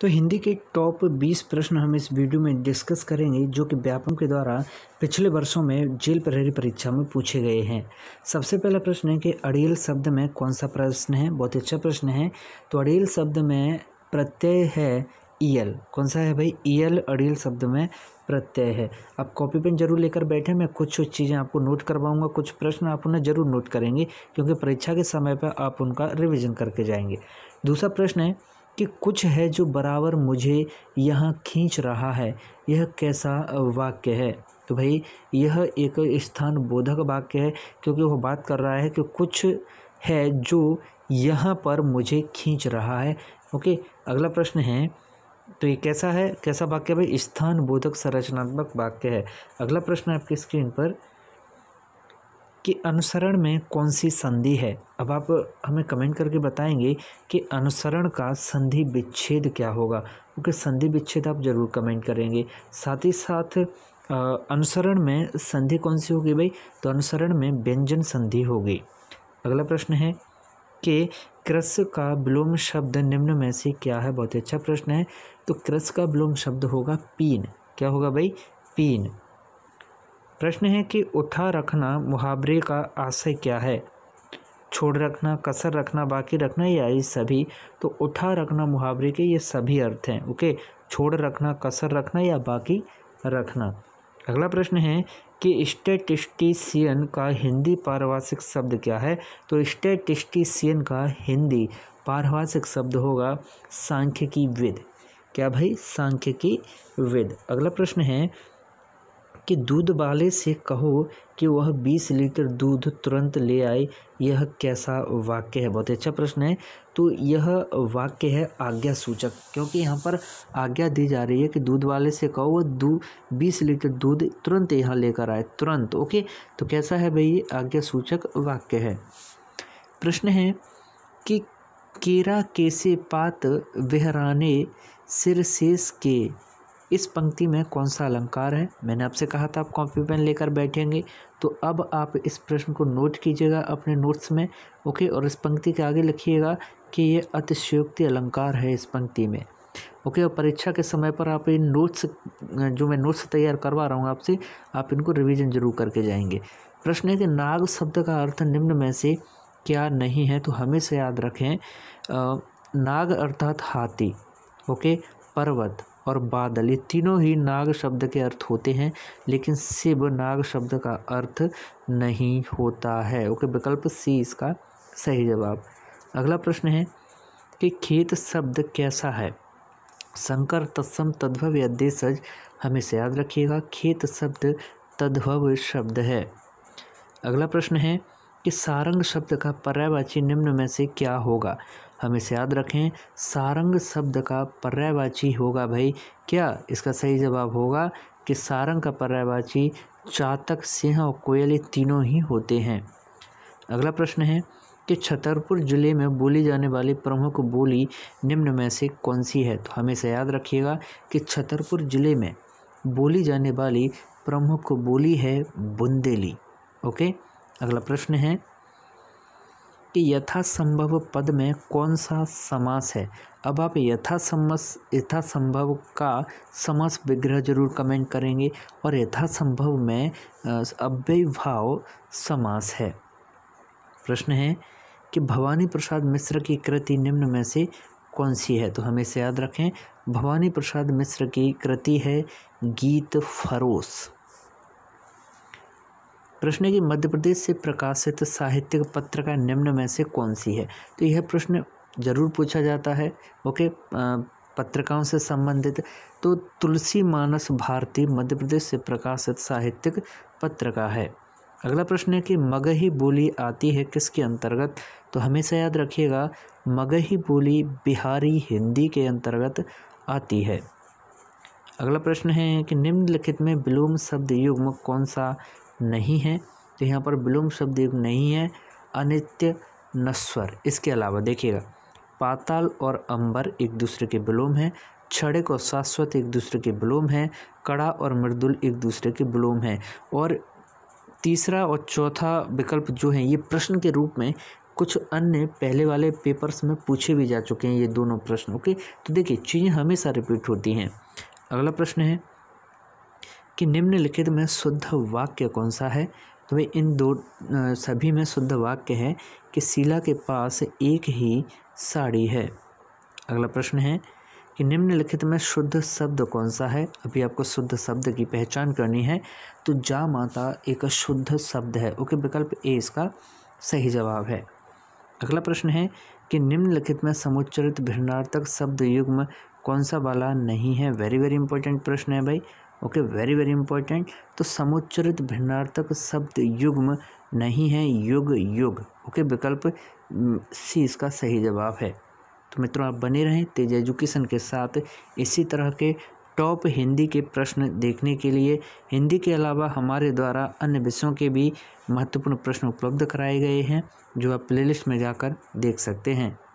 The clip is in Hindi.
तो हिंदी के टॉप 20 प्रश्न हम इस वीडियो में डिस्कस करेंगे जो कि व्यापम के द्वारा पिछले वर्षों में जेल प्रहरी परीक्षा में पूछे गए हैं सबसे पहला प्रश्न है कि अड़ेल शब्द में कौन सा प्रश्न है बहुत अच्छा प्रश्न है तो अड़ेल शब्द में प्रत्यय है ईयल कौन सा है भाई ईयल अड़ेल शब्द में प्रत्यय है आप कॉपी पेन जरूर लेकर बैठे मैं कुछ कुछ चीज़ें आपको नोट करवाऊंगा कुछ प्रश्न आप उन्हें जरूर नोट करेंगे क्योंकि परीक्षा के समय पर आप उनका रिविज़न करके जाएंगे दूसरा प्रश्न है कि कुछ है जो बराबर मुझे यहाँ खींच रहा है यह कैसा वाक्य है तो भाई यह एक स्थान बोधक वाक्य है क्योंकि वह बात कर रहा है कि कुछ है जो यहाँ पर मुझे खींच रहा है ओके अगला प्रश्न है तो ये कैसा है कैसा वाक्य भाई स्थान बोधक संरचनात्मक वाक्य है अगला प्रश्न आपकी स्क्रीन पर कि अनुसरण में कौन सी संधि है अब आप हमें कमेंट करके बताएंगे कि अनुसरण का संधि विच्छेद क्या होगा क्योंकि संधि विच्छेद आप ज़रूर कमेंट करेंगे साथ ही साथ अनुसरण में संधि कौन सी होगी भाई तो अनुसरण में व्यंजन संधि होगी अगला प्रश्न है कि क्रस का विलोम शब्द निम्न में से क्या है बहुत ही अच्छा प्रश्न है तो क्रस का विलोम शब्द होगा पीन क्या होगा भाई पीन प्रश्न है कि उठा रखना मुहावरे का आशय क्या है छोड़ रखना कसर रखना बाकी रखना या ये सभी तो उठा रखना मुहावरे के ये सभी अर्थ हैं ओके छोड़ रखना कसर रखना या बाकी रखना अगला प्रश्न है कि स्टेटिस्टिशियन का हिंदी पारिभाषिक शब्द क्या है तो स्टेटिस्टिशियन का हिंदी पारिभाषिक शब्द होगा सांख्यिकी विद क्या भाई सांख्यिकी विद अगला प्रश्न है कि दूध वाले से कहो कि वह 20 लीटर दूध तुरंत ले आए यह कैसा वाक्य है बहुत अच्छा प्रश्न है तो यह वाक्य है आज्ञा सूचक क्योंकि यहाँ पर आज्ञा दी जा रही है कि दूध वाले से कहो वह दू बीस लीटर दूध तुरंत यहाँ लेकर आए तुरंत ओके तो कैसा है भाई ये आज्ञा सूचक वाक्य है प्रश्न है कि केरा कैसे पात बहराने सिरसेस के इस पंक्ति में कौन सा अलंकार है मैंने आपसे कहा था आप कॉपी पेन लेकर बैठेंगे तो अब आप इस प्रश्न को नोट कीजिएगा अपने नोट्स में ओके और इस पंक्ति के आगे लिखिएगा कि ये अतिशयोक्ति अलंकार है इस पंक्ति में ओके और परीक्षा के समय पर आप इन नोट्स जो मैं नोट्स तैयार करवा रहा हूँ आपसे आप इनको रिविज़न जरूर करके जाएंगे प्रश्न है कि नाग शब्द का अर्थ निम्न में से क्या नहीं है तो हमेशा याद रखें नाग अर्थात हाथी ओके पर्वत और बादल ये तीनों ही नाग शब्द के अर्थ होते हैं लेकिन शिव नाग शब्द का अर्थ नहीं होता है ओके विकल्प सी इसका सही जवाब अगला प्रश्न है कि खेत शब्द कैसा है शंकर तत्सम तद्भव या हमें हमेशा याद रखिएगा खेत शब्द तद्भव शब्द है अगला प्रश्न है कि सारंग शब्द का पर्यायवाची निम्न में से क्या होगा हम इसे याद रखें सारंग शब्द का पर्यायवाची होगा भाई क्या इसका सही जवाब होगा कि सारंग का पर्यायवाची चातक सिंह और कोयल तीनों ही होते हैं अगला प्रश्न है कि छतरपुर ज़िले में बोली जाने वाली प्रमुख बोली निम्न में से कौन सी है तो हमेशा याद रखिएगा कि छतरपुर ज़िले में बोली जाने वाली प्रमुख बोली है बुंदेली ओके अगला प्रश्न है कि यथासंभव पद में कौन सा समास है अब आप यथासमस यथासंभव का समास विग्रह जरूर कमेंट करेंगे और यथासंभव में अव्यय भाव समास है प्रश्न है कि भवानी प्रसाद मिश्र की कृति निम्न में से कौन सी है तो हमें इसे याद रखें भवानी प्रसाद मिश्र की कृति है गीत फरोश प्रश्न है कि मध्य प्रदेश से प्रकाशित साहित्यिक पत्रिका निम्न में से कौन सी है तो यह प्रश्न ज़रूर पूछा जाता है ओके पत्रिकाओं से संबंधित तो तुलसी मानस भारती मध्य प्रदेश से प्रकाशित साहित्यिक पत्रिका है अगला प्रश्न है कि मगही बोली आती है किसके अंतर्गत तो हमेशा याद रखिएगा मगही बोली बिहारी हिंदी के अंतर्गत आती है अगला प्रश्न है कि निम्नलिखित में विलोम शब्द युग्म कौन सा नहीं है तो यहाँ पर विलोम शब्द एक नहीं है अनित्य नस्वर इसके अलावा देखिएगा पाताल और अंबर एक दूसरे के विलोम हैं क्षणिक और शाश्वत एक दूसरे के विलोम हैं कड़ा और मृदुल एक दूसरे के विलोम हैं और तीसरा और चौथा विकल्प जो है ये प्रश्न के रूप में कुछ अन्य पहले वाले पेपर्स में पूछे भी जा चुके हैं ये दोनों प्रश्न ओके तो देखिए चीज़ें हमेशा रिपीट होती हैं अगला प्रश्न है कि निम्नलिखित में शुद्ध वाक्य कौन सा है तो भाई इन दो सभी में शुद्ध वाक्य है कि शीला के पास एक ही साड़ी है अगला प्रश्न है कि निम्नलिखित में शुद्ध शब्द कौन सा है अभी आपको शुद्ध शब्द की पहचान करनी है तो जा माता एक शुद्ध शब्द है ओके विकल्प ए इसका सही जवाब है अगला प्रश्न है कि निम्नलिखित में समुच्चरित भिन्नार्थक शब्द युग्म कौन सा वाला नहीं है वेरी वेरी इंपॉर्टेंट प्रश्न है भाई ओके वेरी वेरी इंपॉर्टेंट तो समुच्चरित भिन्नार्थक शब्द युग्म नहीं है युग युग ओके विकल्प सी इसका सही जवाब है तो मित्रों आप बने रहें तेज एजुकेशन के साथ इसी तरह के टॉप हिंदी के प्रश्न देखने के लिए हिंदी के अलावा हमारे द्वारा अन्य विषयों के भी महत्वपूर्ण प्रश्न उपलब्ध कराए गए हैं जो आप प्लेलिस्ट में जाकर देख सकते हैं